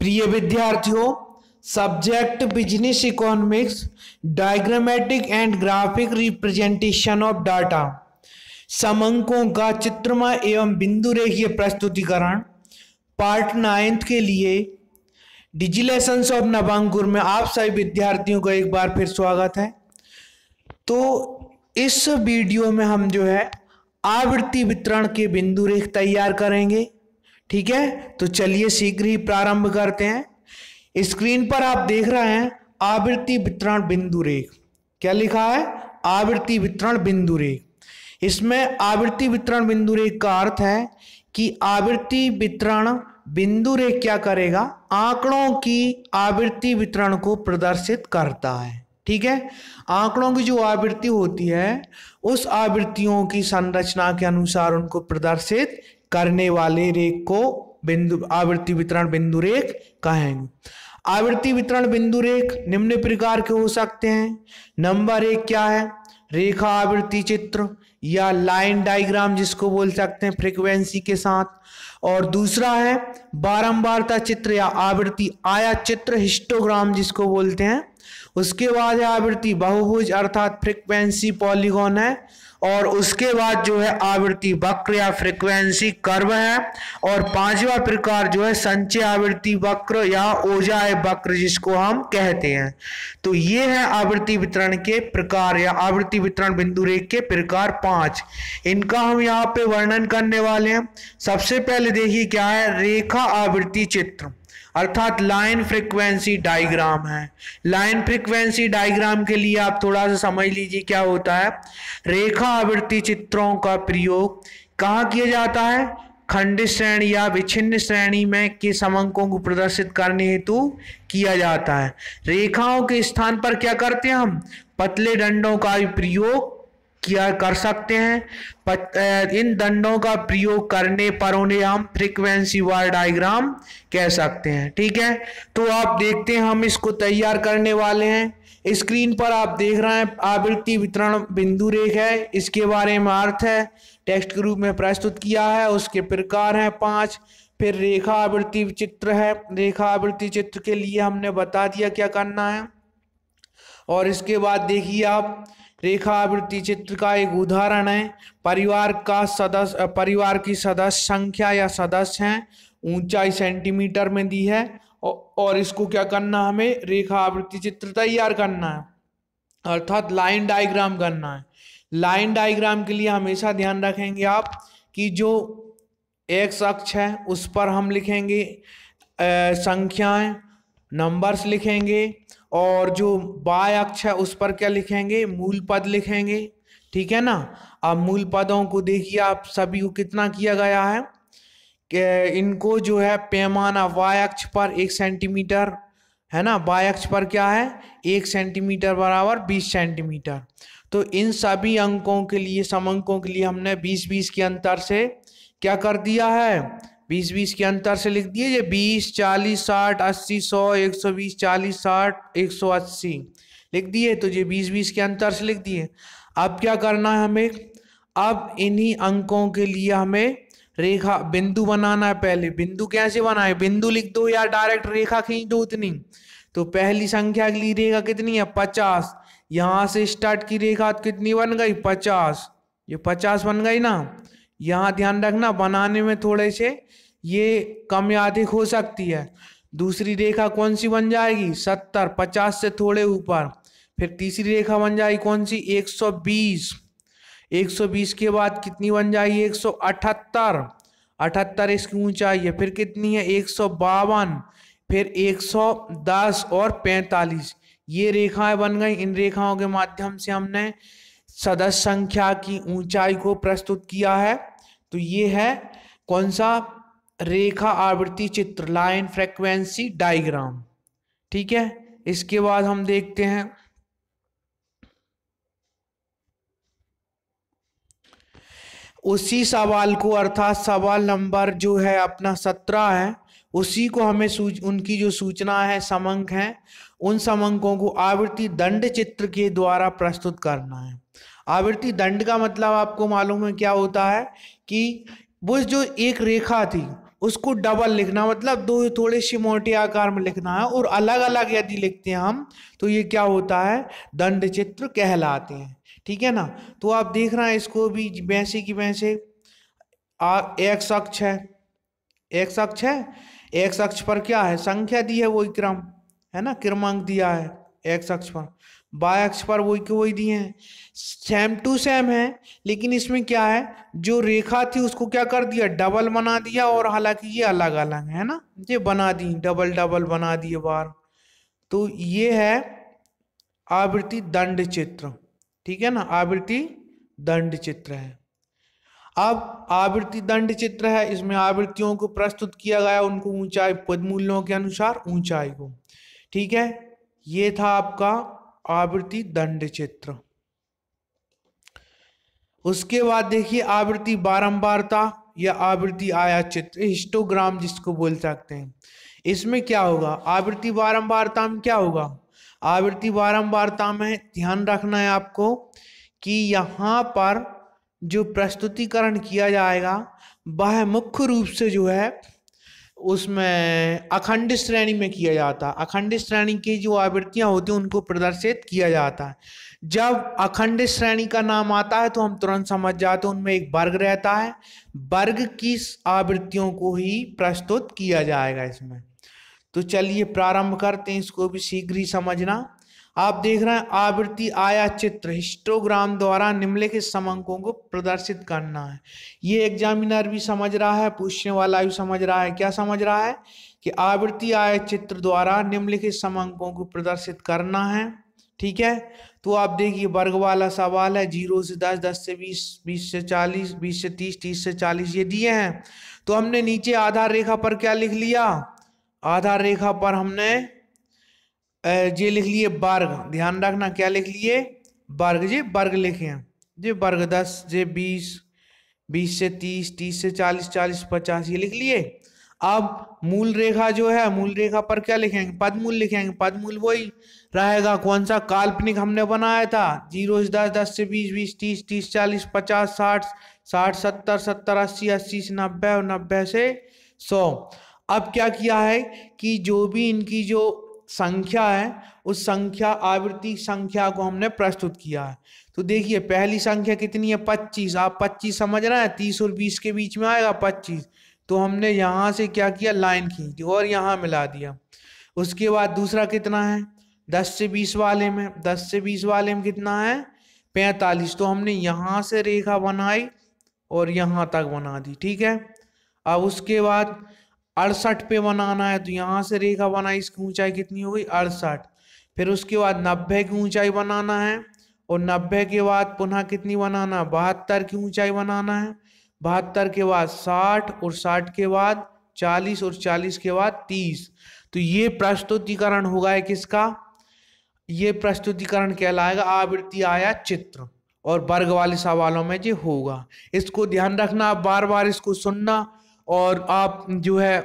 प्रिय विद्यार्थियों subject business economics diagrammatic and graphic representation of data समंकों का चित्रमा एवं बिंदु रेखीय प्रस्तुतिकरण पार्ट नाइन्थ के लिए डिजिलेसन्स ऑफ नवांगुर में आप सभी विद्यार्थियों का एक बार फिर स्वागत है तो इस वीडियो में हम जो है आवृत्ति वितरण के बिंदु रेख तैयार करेंगे ठीक है तो चलिए शीघ्र ही प्रारंभ करते हैं स्क्रीन पर आप देख रहे हैं आवृत्ति वितरण बिंदु रेख क्या लिखा है आवृत्ति वितरण बिंदु रेख इसमें आवृत्ति वितरण बिंदु रेख का अर्थ है कि आवृत्ति वितरण बिंदु रेख क्या करेगा आंकड़ों की आवृत्ति वितरण को प्रदर्शित करता है ठीक है आंकड़ों की जो आवृत्ति होती है उस आवृत्तियों की संरचना के अनुसार उनको प्रदर्शित करने वाले रेख को बिंदु आवृत्ति वितरण बिंदु रेख कहेंगे आवृत्ति वितरण बिंदु रेख निम्न प्रकार के हो सकते हैं नंबर एक क्या है रेखा आवृत्ति चित्र या लाइन डायग्राम जिसको बोल सकते हैं फ्रीक्वेंसी के साथ और दूसरा है बारंबारता चित्र या आवृत्ति आया चित्र हिस्टोग्राम जिसको बोलते हैं उसके बाद है आवृत्ति बहुभुज अर्थात फ्रिक्वेंसी पॉलीगॉन है और उसके बाद जो है आवृत्ति वक्र या फ्रिक्वेंसी कर्व है और पांचवा प्रकार जो है संचय आवृत्ति वक्र या ओजा वक्र जिसको हम कहते हैं तो ये है आवृत्ति वितरण के प्रकार या आवृत्ति वितरण बिंदु रेख के प्रकार पांच इनका हम यहाँ पे वर्णन करने वाले हैं सबसे पहले देखिए क्या है रेखा आवृत्ति चित्र अर्थात लाइन फ्रिक्वेंसी डायग्राम है लाइन फ्रिक्वेंसी डायग्राम के लिए आप थोड़ा सा समझ लीजिए क्या होता है रेखा आवृत्ति चित्रों का प्रयोग कहाँ किया जाता है खंड श्रेणी या विच्छिन्न श्रेणी में किस अंकों को प्रदर्शित करने हेतु किया जाता है रेखाओं के स्थान पर क्या करते हैं हम पतले डंडों का प्रयोग किया कर सकते हैं इन दंडों का प्रयोग करने पर उन्हें हम फ्रीक्वेंसी वार डायग्राम कह सकते हैं ठीक है तो आप देखते हैं हम इसको तैयार करने वाले हैं स्क्रीन पर आप देख रहे हैं आवृत्ति वितरण बिंदु रेख है इसके बारे में अर्थ है टेक्स्ट के रूप में प्रस्तुत किया है उसके प्रकार हैं पांच फिर रेखा आवृत्ति चित्र है रेखा आवृत्ति चित्र के लिए हमने बता दिया क्या करना है और इसके बाद देखिए आप रेखावृत्ति चित्र का एक उदाहरण है परिवार का सदस्य परिवार की सदस्य संख्या या सदस्य हैं ऊंचाई सेंटीमीटर में दी है और इसको क्या करना हमें रेखावृत्ति चित्र तैयार करना है अर्थात लाइन डायग्राम करना है लाइन डायग्राम के लिए हमेशा ध्यान रखेंगे आप कि जो एक्स अक्ष है उस पर हम लिखेंगे संख्याएं नंबर्स लिखेंगे और जो बाय अक्ष है उस पर क्या लिखेंगे मूल पद लिखेंगे ठीक है ना अब मूल पदों को देखिए आप सभी को कितना किया गया है कि इनको जो है पैमाना वाय अक्ष पर एक सेंटीमीटर है ना वाय अक्ष पर क्या है एक सेंटीमीटर बराबर बीस सेंटीमीटर तो इन सभी अंकों के लिए समंकों के लिए हमने बीस बीस के अंतर से क्या कर दिया है बीस बीस के अंतर से लिख दिए ये बीस चालीस साठ अस्सी सौ एक सौ बीस चालीस साठ एक सौ अस्सी लिख दिए तो ये बीस बीस के अंतर से लिख दिए अब क्या करना है हमें अब इन्हीं अंकों के लिए हमें रेखा बिंदु बनाना है पहले बिंदु कैसे बनाए बिंदु लिख दो या डायरेक्ट रेखा खींच दो उतनी तो पहली संख्या के लिए रेखा कितनी है पचास यहाँ से स्टार्ट की रेखा कितनी बन गई पचास ये पचास बन गई ना यहाँ ध्यान रखना बनाने में थोड़े से ये कम या अधिक हो सकती है दूसरी रेखा कौन सी बन जाएगी सत्तर पचास से थोड़े ऊपर फिर तीसरी रेखा बन जाएगी कौन सी एक सौ बीस एक सौ बीस के बाद कितनी बन जाएगी एक सौ अठहत्तर अठहत्तर इसकी ऊंचाई है फिर कितनी है एक सौ बावन फिर एक सौ दस और पैंतालीस ये रेखाएं बन गई इन रेखाओं के माध्यम से हमने सदस्य संख्या की ऊंचाई को प्रस्तुत किया है तो ये है कौन सा रेखा आवृत्ति चित्र लाइन फ्रेक्वेंसी डायग्राम ठीक है इसके बाद हम देखते हैं उसी सवाल को अर्थात सवाल नंबर जो है अपना सत्रह है उसी को हमें सूच उनकी जो सूचना है समंक है उन समंकों को आवृत्ति दंड चित्र के द्वारा प्रस्तुत करना है आवृत्ति दंड का मतलब आपको मालूम है क्या होता है कि वो जो एक रेखा थी उसको डबल लिखना मतलब दो थोड़े शिमोटे आकार में लिखना है और अलग अलग यदि लिखते हैं हम तो ये क्या होता है दंड चित्र कहलाते हैं ठीक है ना तो आप देख रहे हैं इसको भी वैसे की वैसे एक्स अक्ष है एक्स अक्ष है एक्स अक्ष पर क्या है संख्या दी है वही क्रम है ना क्रमांक दिया है एक्स अक्ष पर बाय अक्ष पर वही के वही दिए हैं सेम टू सेम है लेकिन इसमें क्या है जो रेखा थी उसको क्या कर दिया डबल बना दिया और हालांकि ये अलग अलग है ना ये बना दी डबल डबल बना दिए बार तो ये है आवृत्ति दंड चित्र ठीक है ना आवृत्ति दंड चित्र है अब आवृत्ति दंड चित्र है इसमें आवृत्तियों को प्रस्तुत किया गया उनको ऊंचाई पद मूल्यों के अनुसार ऊंचाई को ठीक है ये था आपका आवृत्ति दंड चित्र उसके बाद देखिए आवृत्ति बारंबारता या आवृत्ति आया चित्र हिस्टोग्राम जिसको बोल सकते हैं इसमें क्या होगा आवृत्ति बारंबारता में क्या होगा आवृत्ति बारंबारता में ध्यान रखना है आपको कि यहाँ पर जो प्रस्तुतिकरण किया जाएगा वह मुख्य रूप से जो है उसमें अखंड श्रेणी में किया जाता है अखंड श्रेणी की जो आवृत्तियां होती हैं उनको प्रदर्शित किया जाता है जब अखंड श्रेणी का नाम आता है तो हम तुरंत समझ जाते हैं उनमें एक वर्ग रहता है वर्ग की आवृत्तियों को ही प्रस्तुत किया जाएगा इसमें तो चलिए प्रारंभ करते हैं इसको भी शीघ्र ही समझना आप देख रहे हैं आवृत्ति आया चित्र हिस्टोग्राम द्वारा निम्नलिखित समंकों को प्रदर्शित करना है ये एग्जामिनर भी समझ रहा है पूछने वाला भी समझ रहा है क्या समझ रहा है कि आवृत्ति आया चित्र द्वारा निम्नलिखित समंकों को प्रदर्शित करना है ठीक है तो आप देखिए वर्ग वाला सवाल है जीरो से दस दस से बीस बीस से चालीस बीस से तीस तीस से चालीस ये दिए हैं तो हमने नीचे आधार रेखा पर क्या लिख लिया आधार रेखा पर हमने ये लिख लिए वर्ग ध्यान रखना क्या लिख लिए वर्ग जे वर्ग लिखे हैं जे वर्ग दस जे बीस बीस से तीस तीस से चालीस चालीस पचास ये लिख लिए अब मूल रेखा जो है मूल रेखा पर क्या लिखेंगे पदमूल लिखेंगे पदमूल वही रहेगा कौन सा काल्पनिक हमने बनाया था जीरो से दस दस से बीस बीस तीस तीस चालीस पचास साठ साठ सत्तर सत्तर अस्सी अस्सी से नब्बे और नब्बे से सौ अब क्या किया है कि जो भी इनकी जो संख्या है उस संख्या आवृत्ति संख्या को हमने प्रस्तुत किया है तो देखिए पहली संख्या कितनी है पच्चीस आप पच्चीस समझ रहे हैं तीस और बीस के बीच में आएगा पच्चीस तो हमने यहाँ से क्या किया लाइन खींची और यहाँ मिला दिया उसके बाद दूसरा कितना है दस से बीस वाले में दस से बीस वाले में कितना है पैंतालीस तो हमने यहाँ से रेखा बनाई और यहाँ तक बना दी ठीक है अब उसके बाद अड़सठ पे बनाना है तो यहाँ से रेखा बनाई इसकी ऊंचाई कितनी हो गई अड़सठ फिर उसके बाद नब्बे की ऊंचाई बनाना है और नब्बे के बाद पुनः कितनी बनाना बहत्तर की ऊंचाई बनाना है बहत्तर के बाद साठ और साठ के बाद चालीस और चालीस के बाद तीस तो ये प्रस्तुतिकरण होगा है किसका ये प्रस्तुतिकरण कहलाएगा आवृत्ति आया चित्र और वर्ग वाले सवालों में जो होगा इसको ध्यान रखना बार बार इसको सुनना और आप जो है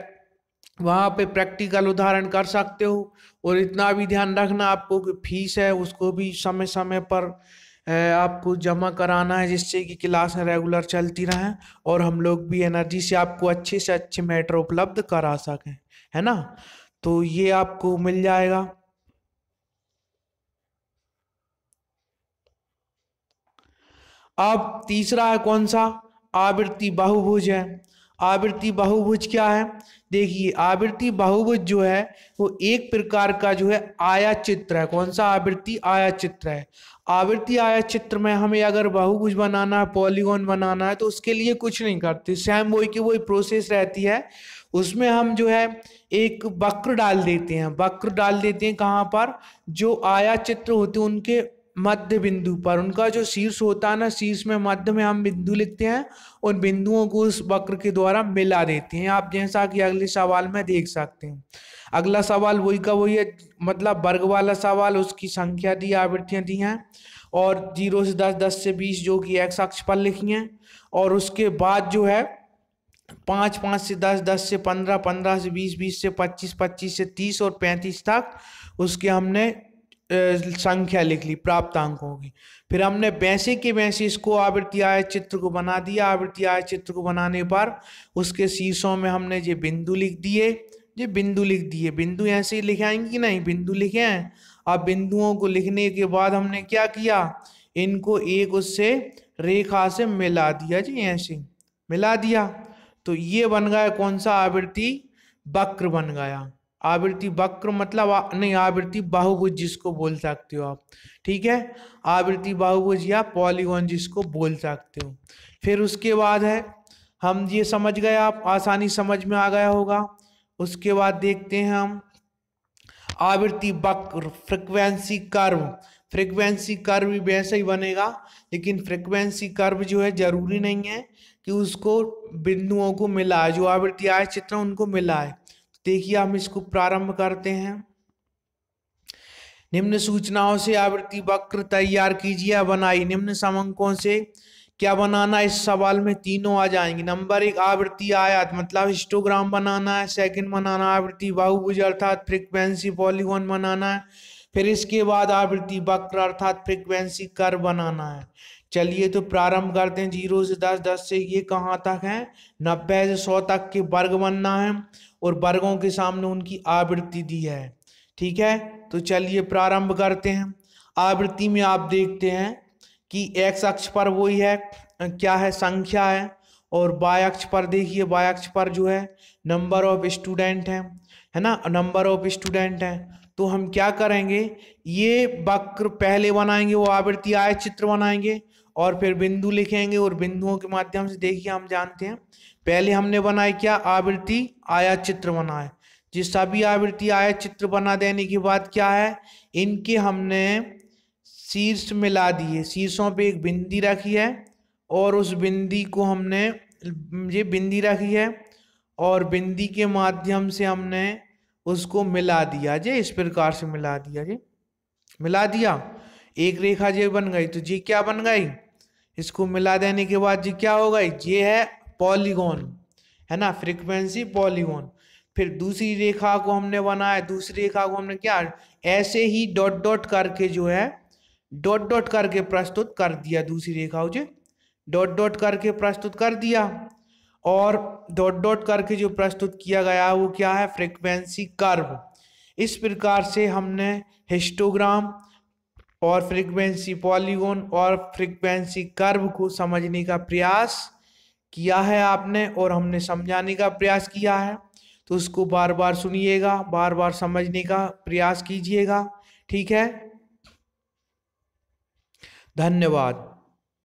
वहाँ पे प्रैक्टिकल उदाहरण कर सकते हो और इतना भी ध्यान रखना आपको कि फीस है उसको भी समय समय पर आपको जमा कराना है जिससे कि क्लास रेगुलर चलती रहें और हम लोग भी एनर्जी से आपको अच्छे से अच्छे मैटर उपलब्ध करा सकें है ना तो ये आपको मिल जाएगा अब तीसरा है कौन सा आवृत्ति बहुभुज है आवृत्ति बहुभुज क्या है देखिए आवृत्ति बहुभुज जो है वो एक प्रकार का जो है आया चित्र है कौन सा आवृत्ति आया चित्र है आवृत्ति आया चित्र में हमें अगर बहुभुज बनाना है पॉलीगोन बनाना है तो उसके लिए कुछ नहीं करते सेम वही की वही प्रोसेस रहती है उसमें हम जो है एक वक्र डाल देते हैं वक्र डाल देते हैं कहाँ पर जो आया चित्र होते हैं उनके मध्य बिंदु पर उनका जो शीर्ष होता है ना शीर्ष में मध्य में हम बिंदु लिखते हैं उन बिंदुओं को उस वक्र के द्वारा मिला देते हैं आप जैसा कि अगले सवाल में देख सकते हैं अगला सवाल वही का वही है मतलब वर्ग वाला सवाल उसकी संख्या दी आवृत्तियाँ दी हैं और जीरो से दस दस से बीस जो कि एक साक्ष पर लिखी हैं और उसके बाद जो है पाँच पाँच से दस दस से पंद्रह पंद्रह से बीस बीस से पच्चीस पच्चीस से तीस और पैंतीस तक उसके हमने संख्या लिख ली प्राप्तांकों की फिर हमने वैसे के वैसे इसको आवृत्ति आय चित्र को बना दिया आवृत्ति आय चित्र को बनाने पर उसके शीशों में हमने ये बिंदु लिख दिए ये बिंदु लिख दिए बिंदु ऐसे ही लिखे आएंगे कि नहीं बिंदु लिखे हैं अब बिंदुओं को लिखने के बाद हमने क्या किया इनको एक उससे रेखा से मिला दिया जी ऐसे मिला दिया तो ये बन गया कौन सा आवृत्ति वक्र बन गया आवृत्ति वक्र मतलब नहीं आवृत्ति बाहुभुज जिसको बोल सकते हो आप ठीक है आवृत्ति बाहुभुज या पॉलीगॉन जिसको बोल सकते हो फिर उसके बाद है हम ये समझ गए आप आसानी समझ में आ गया होगा उसके बाद देखते हैं हम आवृत्ति वक्र फ्रिक्वेंसी कर्व फ्रिक्वेंसी कर्व भी वैसे ही बनेगा लेकिन फ्रिक्वेंसी कर्व जो है ज़रूरी नहीं है कि उसको बिंदुओं को मिलाए जो आवृत्ति आए चित्र उनको मिलाए देखिए हम इसको प्रारंभ करते हैं निम्न सूचनाओं से आवृत्ति वक्र तैयार कीजिए बनाई निम्न समंकों से क्या बनाना इस सवाल में तीनों आ जाएंगे नंबर एक आवृत्ति आयात मतलब हिस्टोग्राम बनाना है सेकंड बनाना आवृत्ति बाहुबुज अर्थात फ्रिक्वेंसी पॉलीगोन बनाना है फिर इसके बाद आवृत्ति वक्र अर्थात फ्रिक्वेंसी कर बनाना है चलिए तो प्रारंभ करते हैं जीरो से दस दस से ये कहाँ तक है नब्बे से सौ तक के वर्ग बनना है और वर्गों के सामने उनकी आवृत्ति दी है ठीक है तो चलिए प्रारंभ करते हैं आवृत्ति में आप देखते हैं कि एक्स अक्ष पर वही है क्या है संख्या है और बाय अक्ष पर देखिए बाय अक्ष पर जो है नंबर ऑफ स्टूडेंट हैं है ना नंबर ऑफ स्टूडेंट हैं तो हम क्या करेंगे ये वक्र पहले बनाएंगे वो आवृत्ति आय चित्र बनाएंगे और फिर बिंदु लिखेंगे और बिंदुओं के माध्यम से देखिए हम जानते हैं पहले हमने बनाया क्या आवृत्ति आया चित्र बनाए जिस सभी आवृत्ति आया चित्र बना देने की बात क्या है इनके हमने शीर्ष मिला दिए शीर्षों पे एक बिंदी रखी है और उस बिंदी को हमने ये बिंदी रखी है और बिंदी के माध्यम से हमने उसको मिला दिया जी इस प्रकार से मिला दिया जी मिला दिया एक रेखा जे बन गई तो जी क्या बन गई इसको मिला देने के बाद जी क्या हो गई ये है पॉलीगोन है ना फ्रिक्वेंसी पॉलीगोन फिर दूसरी रेखा को हमने बनाया दूसरी रेखा को हमने क्या ऐसे ही डॉट डॉट करके जो है डॉट डॉट करके प्रस्तुत कर दिया दूसरी रेखा जो डॉट डॉट करके प्रस्तुत कर दिया और डॉट डॉट करके जो प्रस्तुत किया गया वो क्या है फ्रिक्वेंसी कर्व इस प्रकार से हमने हिस्टोग्राम और फ्रीक्वेंसी पॉलीगोन और फ्रीक्वेंसी कर्व को समझने का प्रयास किया है आपने और हमने समझाने का प्रयास किया है तो उसको बार बार सुनिएगा बार बार समझने का प्रयास कीजिएगा ठीक है धन्यवाद